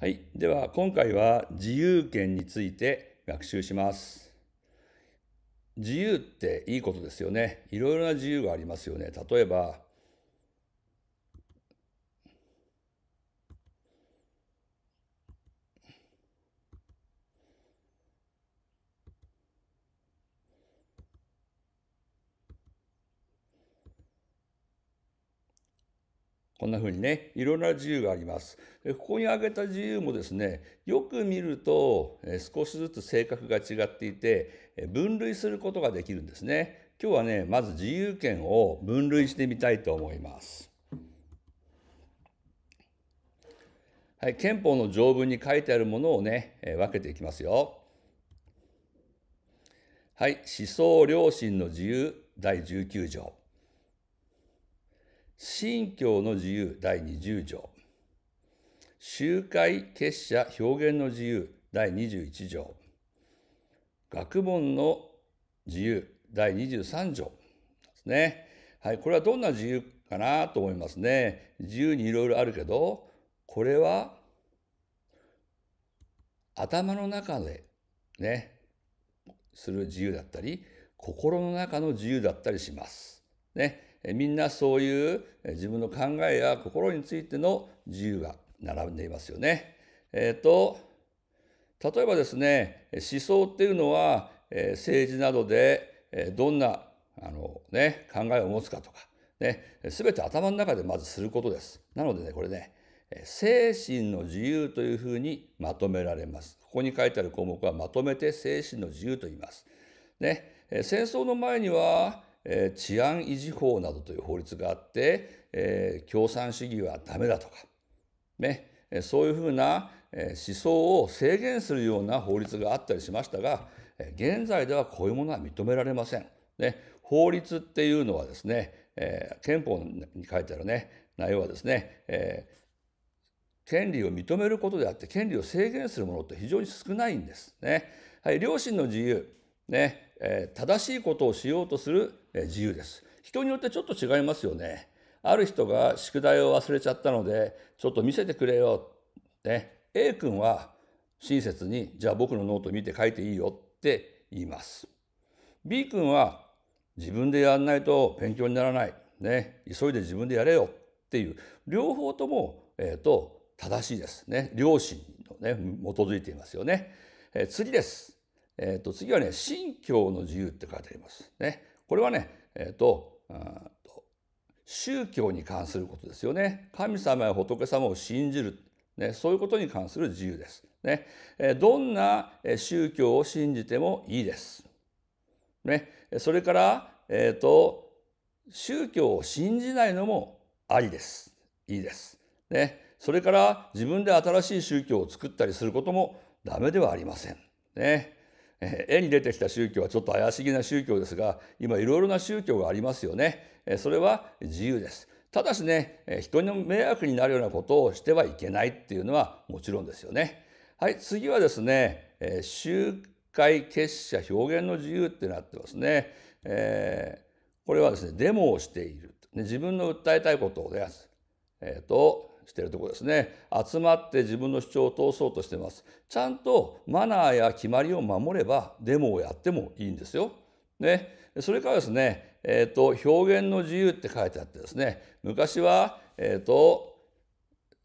はい。では、今回は自由権について学習します。自由っていいことですよね。いろいろな自由がありますよね。例えば、こんな風にね、いろんな自由があります。ここに挙げた自由もですね、よく見ると、少しずつ性格が違っていて、分類することができるんですね。今日はね、まず自由権を分類してみたいと思います。はい、憲法の条文に書いてあるものをね、分けていきますよ。はい、思想良心の自由第19条。信教の自由第20条、集会結社表現の自由第21条、学問の自由第23条ですね。はい、これはどんな自由かなと思いますね。自由にいろいろあるけど、これは頭の中でね、する自由だったり、心の中の自由だったりします。ね。みんなそういう自分の考えや心についての自由が並んでいますよね。えっ、ー、と例えばですね思想っていうのは政治などでどんなあの、ね、考えを持つかとか、ね、全て頭の中でまずすることです。なのでねこれね精神の自由というふうにまとめられます。ここに書いてある項目はまとめて精神の自由と言います。ね、戦争の前にはえー、治安維持法などという法律があって、えー、共産主義はダメだとか、ね、そういうふうな思想を制限するような法律があったりしましたが現在ではこういうものは認められません。ね、法律っていうのはですね、えー、憲法に書いてあるね内容はですね、えー、権利を認めることであって権利を制限するものって非常に少ないんですね。はい、両親の自由ね、え正しいことをしようとする自由です。人によってちょっと違いますよね。ある人が宿題を忘れちゃったので、ちょっと見せてくれよ。ね、A 君は親切に、じゃあ僕のノート見て書いていいよって言います。B 君は自分でやんないと勉強にならない。ね、急いで自分でやれよっていう、両方とも、えーと、正しいですね。両親のね、基づいていますよね。えー、次です。えー、と、次はね、信教の自由って書いてあります。ね。これはね、えっ、ー、と、宗教に関することですよね。神様や仏様を信じる。ね、そういうことに関する自由です。ね、どんな宗教を信じてもいいです。ね、それから、えっ、ー、と、宗教を信じないのもありです。いいです。ね、それから自分で新しい宗教を作ったりすることもダメではありません。ね、絵に出てきた宗教はちょっと怪しげな宗教ですが今いろいろな宗教がありますよねそれは自由ですただしね人の迷惑になるようなことをしてはいけないっていうのはもちろんですよねはい次はですね集会結社表現の自由ってなってますね、えー、これはですねデモをしている、ね、自分の訴えたいことをす。えーとしているとこですね集まって自分の主張を通そうとしてますちゃんとマナーや決まりを守ればデモをやってもいいんですよ。ね、それからですね、えーと、表現の自由って書いてあってですね昔は、えーと、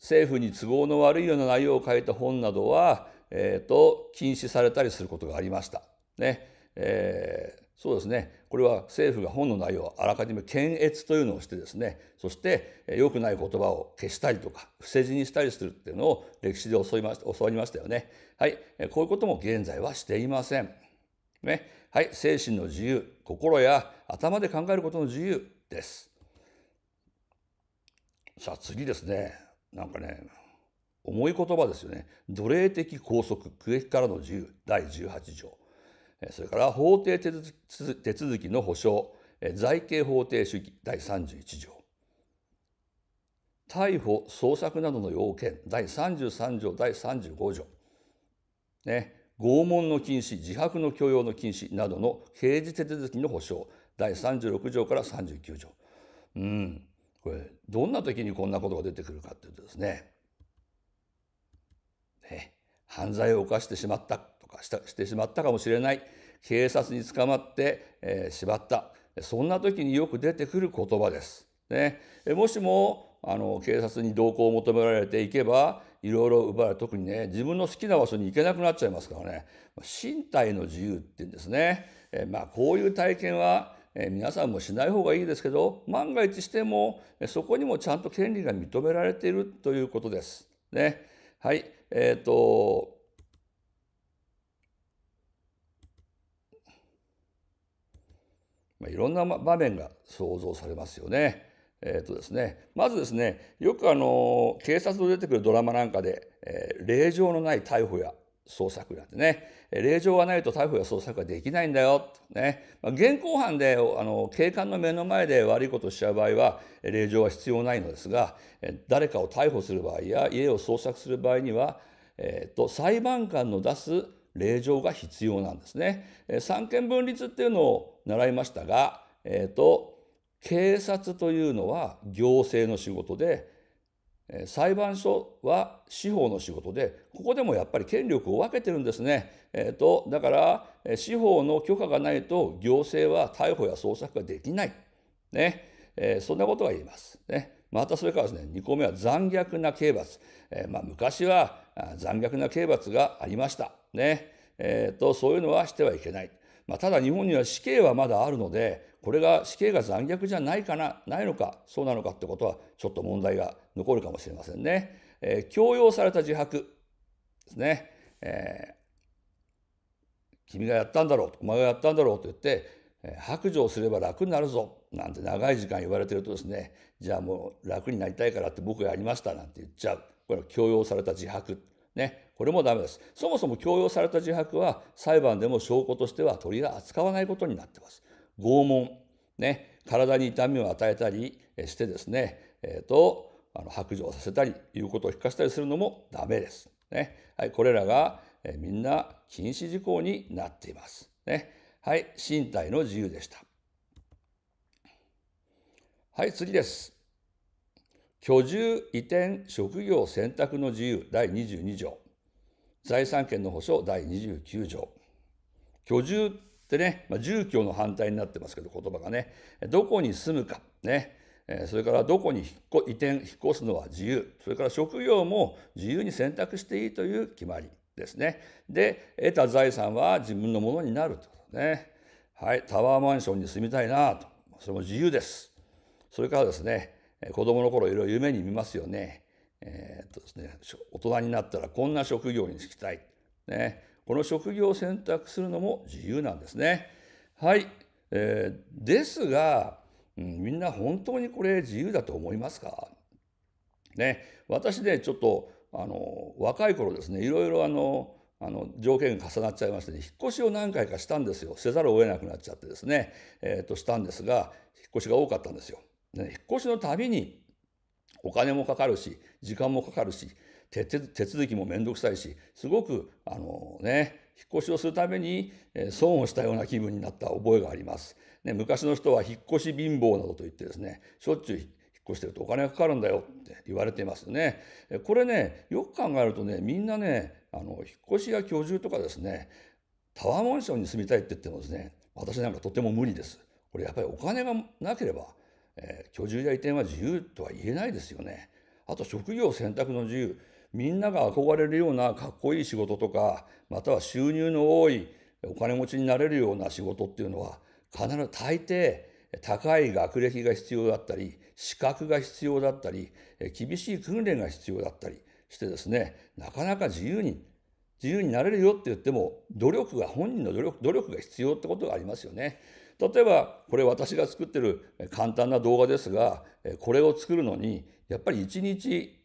政府に都合の悪いような内容を書いた本などは、えーと、と禁止されたりすることがありました。ねえーそうですねこれは政府が本の内容をあらかじめ検閲というのをしてですねそして良くない言葉を消したりとか伏せ字にしたりするっていうのを歴史で教いま教わりましたよね。はい、こういうことも現在はしていません。ね、はい、精神の自由心や頭で考えることの自由です。さあ次ですねなんかね重い言葉ですよね奴隷的拘束区役からの自由第18条それから法定手続きの保障財刑法定主義第31条逮捕捜索などの要件第33条第35条、ね、拷問の禁止自白の強要の禁止などの刑事手続きの保障第36条から39条うんこれどんな時にこんなことが出てくるかというとですねね犯罪を犯してしまったかしてしまったかもしれない警察に捕まって、えー、しまったそんな時によく出てくる言葉です。ね、もしもあの警察に同行を求められていけばいろいろ奪われ特にね自分の好きな場所に行けなくなっちゃいますからね身体の自由っていうんですね、えまあ、こういう体験はえ皆さんもしない方がいいですけど万が一してもそこにもちゃんと権利が認められているということです。ね、はい、えーとまあ、いろんな場面が想像されますよね。えーとですね、まずですねよくあの警察の出てくるドラマなんかで、えー、令状のない逮捕や捜索なんてね令状がないと逮捕や捜索ができないんだよ、ねまあ、現行犯であの警官の目の前で悪いことをしちゃう場合は令状は必要ないのですが誰かを逮捕する場合や家を捜索する場合には、えーと、と裁判官の出す令状が必要なんですね。三権分立っていうのを習いましたが、えーと、警察というのは行政の仕事で裁判所は司法の仕事でここでもやっぱり権力を分けてるんですね、えーと、とだから司法の許可がないと行政は逮捕や捜索ができない、ねえー、そんなことが言えます。ねまたそれからですね、2個目は残虐な刑罰。えー、まあ、昔は残虐な刑罰がありました。ね。えーと、そういうのはしてはいけない。まあ、ただ日本には死刑はまだあるので、これが死刑が残虐じゃないかな、ないのか、そうなのかってことはちょっと問題が残るかもしれませんね。えー、強要された自白ですね。えー君がやったんだろうお前がやったんだろうと言って白状すれば楽になるぞなんて長い時間言われてるとですねじゃあもう楽になりたいからって僕がやりましたなんて言っちゃうこれは強要された自白ねこれもダメですそもそも強要された自白は裁判でも証拠としては取り扱わないことになってます拷問ね体に痛みを与えたりしてですねえーと、あの白状させたりいうことを聞かせたりするのもダメですねはいこれらが、えー、みんな禁止事項になっていますねはい、身体の自由でした。はい、次です。居住、移転、職業、選択の自由第22条。財産権の保障第29条。居住ってね、まあ、住居の反対になってますけど、言葉がね、どこに住むか、ね、それからどこに移転、引っ越すのは自由、それから職業も自由に選択していいという決まりですね。で、得た財産は自分のものになると。ね。はい、タワーマンションに住みたいなと。それも自由です。それからですね、子供の頃いろいろ夢に見ますよね。えー、っとですね、大人になったらこんな職業に就きたい。ね、この職業を選択するのも自由なんですね。はい、えー、ですが、うん、みんな本当にこれ自由だと思いますかね、私ね、ちょっとあの若い頃ですね、いろいろあのあの条件が重なっちゃいまして、ね、引っ越しを何回かしたんですよせざるを得なくなっちゃってですね、えー、としたんですが引っ越しが多かったんですよ。ね、引っ越しのたびにお金もかかるし時間もかかるし手続きも面倒くさいしすごくあの、ね、引っ越しをするために、えー、損をしたような気分になった覚えがあります。ね、昔の人は引っ越し貧乏などと言ってですねしょっちゅう越してるとお金がかかるんだよって言われていますね。これねよく考えるとねみんなねあの引っ越しや居住とかですねタワーマンションに住みたいって言ってもですね私なんかとても無理です。これやっぱりお金がなければ、えー、居住や移転は自由とは言えないですよね。あと職業選択の自由みんなが憧れるようなかっこいい仕事とかまたは収入の多いお金持ちになれるような仕事っていうのは必ず大抵高い学歴が必要だったり、資格が必要だったり、厳しい訓練が必要だったりしてですね、なかなか自由に、自由になれるよって言っても、努力が、本人の努力、努力が必要ってことがありますよね。例えば、これ私が作ってる簡単な動画ですが、これを作るのに、やっぱり1日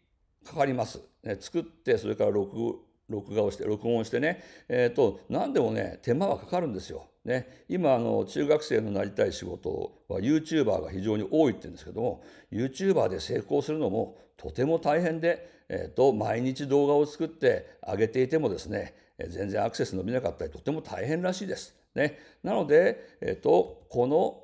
かかります。作って、それから録録画をして、録音してね、えっ、ー、と、何でもね、手間はかかるんですよ。ね、今あの中学生のなりたい仕事は YouTuber が非常に多いって言うんですけども YouTuber で成功するのもとても大変で、えーと、毎日動画を作って上げていてもですね全然アクセス伸びなかったりとても大変らしいです。ね、なので、えーと、この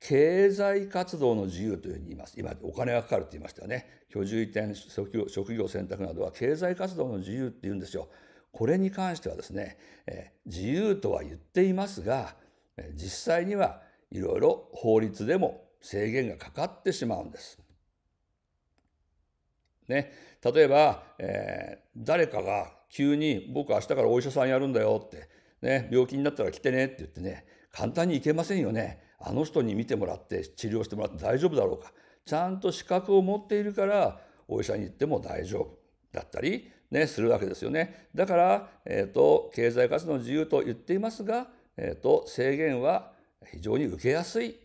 経済活動の自由というふうに言います。今、お金がかかるって言いましたよね。居住移転、職業選択などは経済活動の自由って言うんですよ。これに関してはですね、自由とは言っていますが、実際にはいろいろ法律でも制限がかかってしまうんです。ね、例えば、えー、誰かが急に「僕明日からお医者さんやるんだよ」って、ね「病気になったら来てね」って言ってね簡単に行けませんよねあの人に診てもらって治療してもらって大丈夫だろうかちゃんと資格を持っているからお医者に行っても大丈夫だったり、ね、するわけですよね。だから、えーと、経済活動の自由と言っていますが、えーと、制限は非常に受けやすい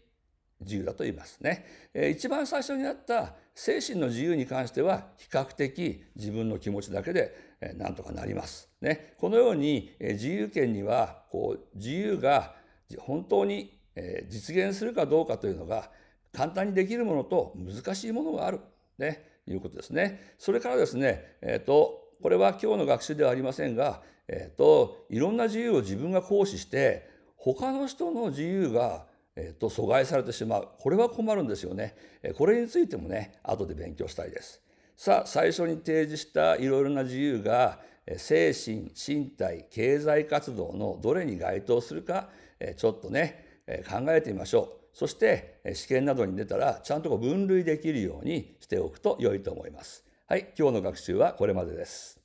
自由だと言いますね。えー、一番最初にあった精神の自由に関しては比較的自分の気持ちだけで、えなんとかなります。ね、このように、え自由権にはこう自由が本当に、え実現するかどうかというのが簡単にできるものと難しいものがある。ね、いうことですね。それからですね、えっ、ー、と、これは今日の学習ではありませんが、えっ、ー、と、いろんな自由を自分が行使して、他の人の自由が、えっ、ー、と、阻害されてしまう。これは困るんですよね。これについてもね、後で勉強したいです。さあ、最初に提示したいろいろな自由が、精神、身体、経済活動のどれに該当するか、ちょっとね、考えてみましょう。そして試験などに出たらちゃんと分類できるようにしておくと良いと思います。はい、今日の学習はこれまでです。